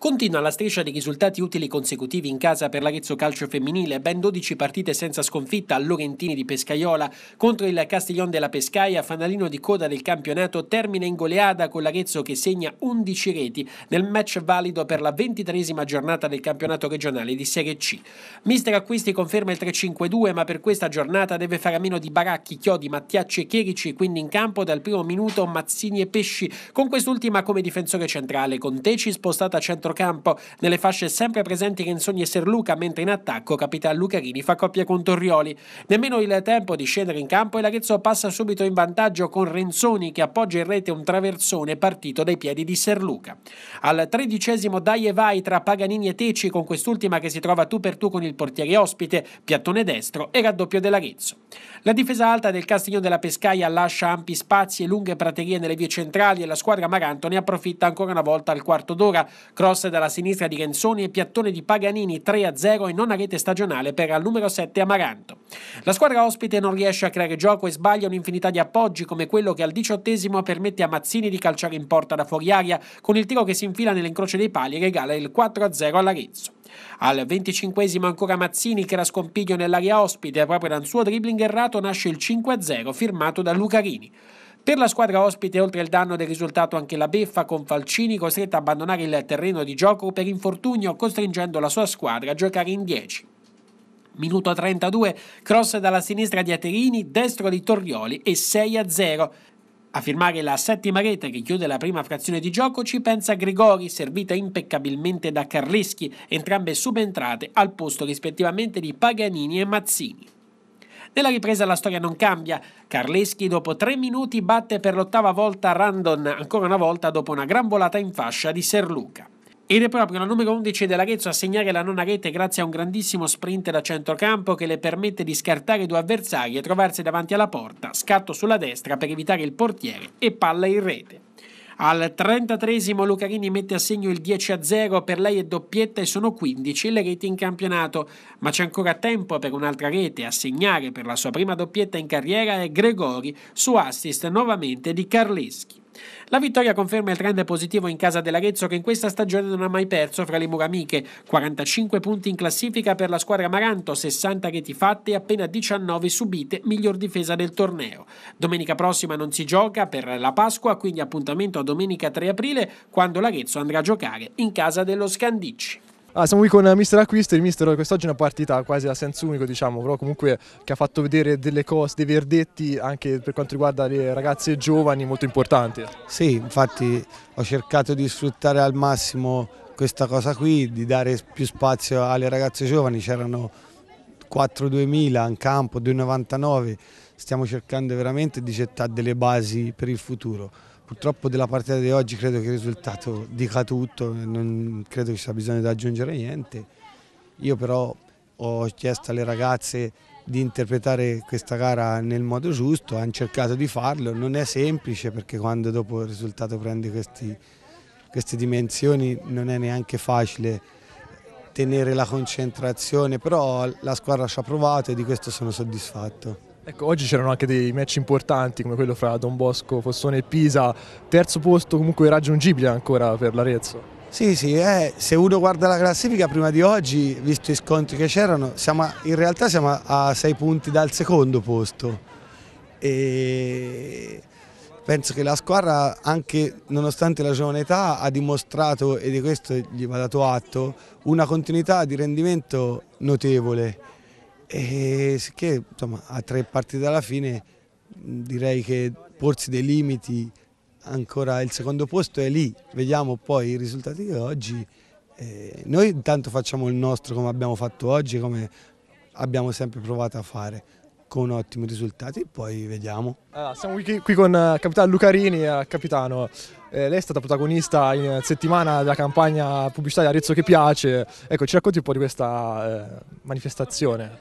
Continua la striscia di risultati utili consecutivi in casa per l'Arezzo Calcio Femminile, ben 12 partite senza sconfitta a Lorentini di Pescaiola contro il Castiglione della Pescaia, fanalino di coda del campionato, termina in goleada con l'Arezzo che segna 11 reti nel match valido per la ventitresima giornata del campionato regionale di Serie C. Mister Acquisti conferma il 3-5-2 ma per questa giornata deve fare a meno di Baracchi, Chiodi, Mattiacci e Chierici, quindi in campo dal primo minuto Mazzini e Pesci, con quest'ultima come difensore centrale, con Teci spostata a centro centrocampo. Nelle fasce sempre presenti Renzoni e Serluca, mentre in attacco Capitan Lucarini fa coppia con Torrioli. Nemmeno il tempo di scendere in campo e l'Arezzo passa subito in vantaggio con Renzoni che appoggia in rete un traversone partito dai piedi di Serluca. Al tredicesimo dai e vai tra Paganini e Teci con quest'ultima che si trova tu per tu con il portiere ospite, piattone destro e raddoppio dell'Arezzo. La difesa alta del Castiglione della Pescaia lascia ampi spazi e lunghe praterie nelle vie centrali e la squadra Maranto ne approfitta ancora una volta al quarto d'ora. Cross promosse dalla sinistra di Renzoni e piattone di Paganini 3-0 in non rete stagionale per al numero 7 Amaranto. La squadra ospite non riesce a creare gioco e sbaglia un'infinità di appoggi come quello che al diciottesimo permette a Mazzini di calciare in porta da fuori aria con il tiro che si infila nell'incrocio dei pali e regala il 4-0 all'Arezzo. Al venticinquesimo ancora Mazzini che era scompiglio nell'area ospite proprio dal suo dribbling errato nasce il 5-0 firmato da Lucarini. Per la squadra ospite, oltre al danno del risultato, anche la beffa con Falcini costretta a abbandonare il terreno di gioco per infortunio, costringendo la sua squadra a giocare in 10. Minuto 32, cross dalla sinistra di Aterini, destro di Torrioli e 6 a 0. A firmare la settima rete che chiude la prima frazione di gioco ci pensa Gregori, servita impeccabilmente da Carleschi, entrambe subentrate al posto rispettivamente di Paganini e Mazzini. Nella ripresa la storia non cambia. Carleschi dopo tre minuti batte per l'ottava volta Randon, ancora una volta dopo una gran volata in fascia di Serluca. Ed è proprio la numero 11 dell'Arezzo a segnare la nona rete grazie a un grandissimo sprint da centrocampo che le permette di scartare due avversari e trovarsi davanti alla porta, scatto sulla destra per evitare il portiere e palla in rete. Al 33 Lucarini mette a segno il 10-0, per lei è doppietta e sono 15 le reti in campionato, ma c'è ancora tempo per un'altra rete a segnare per la sua prima doppietta in carriera è Gregori su assist nuovamente di Carleschi. La vittoria conferma il trend positivo in casa dell'Arezzo che in questa stagione non ha mai perso fra le mura amiche. 45 punti in classifica per la squadra Maranto, 60 reti fatte e appena 19 subite, miglior difesa del torneo. Domenica prossima non si gioca per la Pasqua, quindi appuntamento a domenica 3 aprile quando l'Arezzo andrà a giocare in casa dello Scandicci. Ah, siamo qui con eh, Mister Acquister, Mister quest'oggi è una partita quasi a senso unico diciamo, però comunque che ha fatto vedere delle cose, dei verdetti anche per quanto riguarda le ragazze giovani molto importanti. Sì, infatti ho cercato di sfruttare al massimo questa cosa qui, di dare più spazio alle ragazze giovani, c'erano 4 2000 in campo, 2,99, stiamo cercando veramente di gettare delle basi per il futuro. Purtroppo della partita di oggi credo che il risultato dica tutto, non credo che ci sia bisogno di aggiungere niente. Io però ho chiesto alle ragazze di interpretare questa gara nel modo giusto, hanno cercato di farlo, non è semplice perché quando dopo il risultato prende questi, queste dimensioni non è neanche facile tenere la concentrazione, però la squadra ci ha provato e di questo sono soddisfatto. Ecco, oggi c'erano anche dei match importanti come quello fra Don Bosco, Fossone e Pisa, terzo posto comunque raggiungibile ancora per l'Arezzo. Sì, sì, eh, se uno guarda la classifica prima di oggi, visto i scontri che c'erano, in realtà siamo a sei punti dal secondo posto e penso che la squadra anche nonostante la giovane età ha dimostrato e di questo gli va dato atto una continuità di rendimento notevole e sicché insomma, a tre partite dalla fine direi che porsi dei limiti ancora il secondo posto è lì, vediamo poi i risultati di oggi. Eh, noi intanto facciamo il nostro come abbiamo fatto oggi, come abbiamo sempre provato a fare con ottimi risultati, poi vediamo. Allora, siamo qui, qui con uh, capitano Lucarini, uh, capitano, eh, lei è stata protagonista in settimana della campagna pubblicitaria Arezzo che piace. Ecco, ci racconti un po' di questa eh, manifestazione.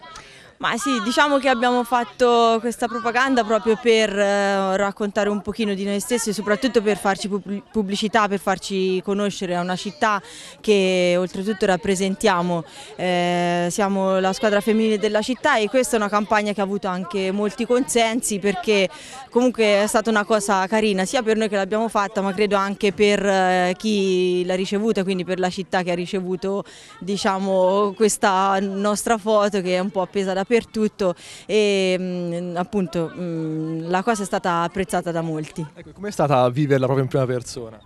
Ma sì, diciamo che abbiamo fatto questa propaganda proprio per eh, raccontare un pochino di noi stessi e soprattutto per farci pubblicità, per farci conoscere a una città che oltretutto rappresentiamo. Eh, siamo la squadra femminile della città e questa è una campagna che ha avuto anche molti consensi perché comunque è stata una cosa carina sia per noi che l'abbiamo fatta ma credo anche per eh, chi l'ha ricevuta, quindi per la città che ha ricevuto diciamo, questa nostra foto che è un po' appesa da dappertutto e mh, mm, appunto mh, mm, la cosa è stata apprezzata da molti. Ecco, com'è stata viverla proprio in prima persona?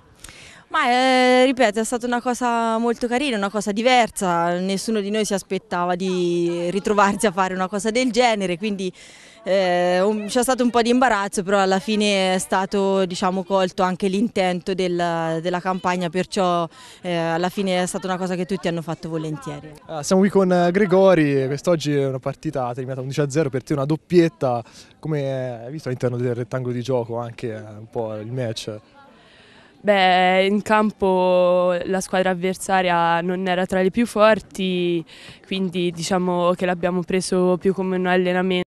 Ma eh, ripeto, è stata una cosa molto carina, una cosa diversa, nessuno di noi si aspettava di ritrovarsi a fare una cosa del genere, quindi eh, c'è stato un po' di imbarazzo, però alla fine è stato diciamo, colto anche l'intento del, della campagna, perciò eh, alla fine è stata una cosa che tutti hanno fatto volentieri. Ah, siamo qui con eh, Gregori, quest'oggi è una partita terminata 11-0, per te una doppietta, come hai visto all'interno del rettangolo di gioco anche eh, un po' il match? Beh, in campo la squadra avversaria non era tra le più forti, quindi diciamo che l'abbiamo preso più come un allenamento.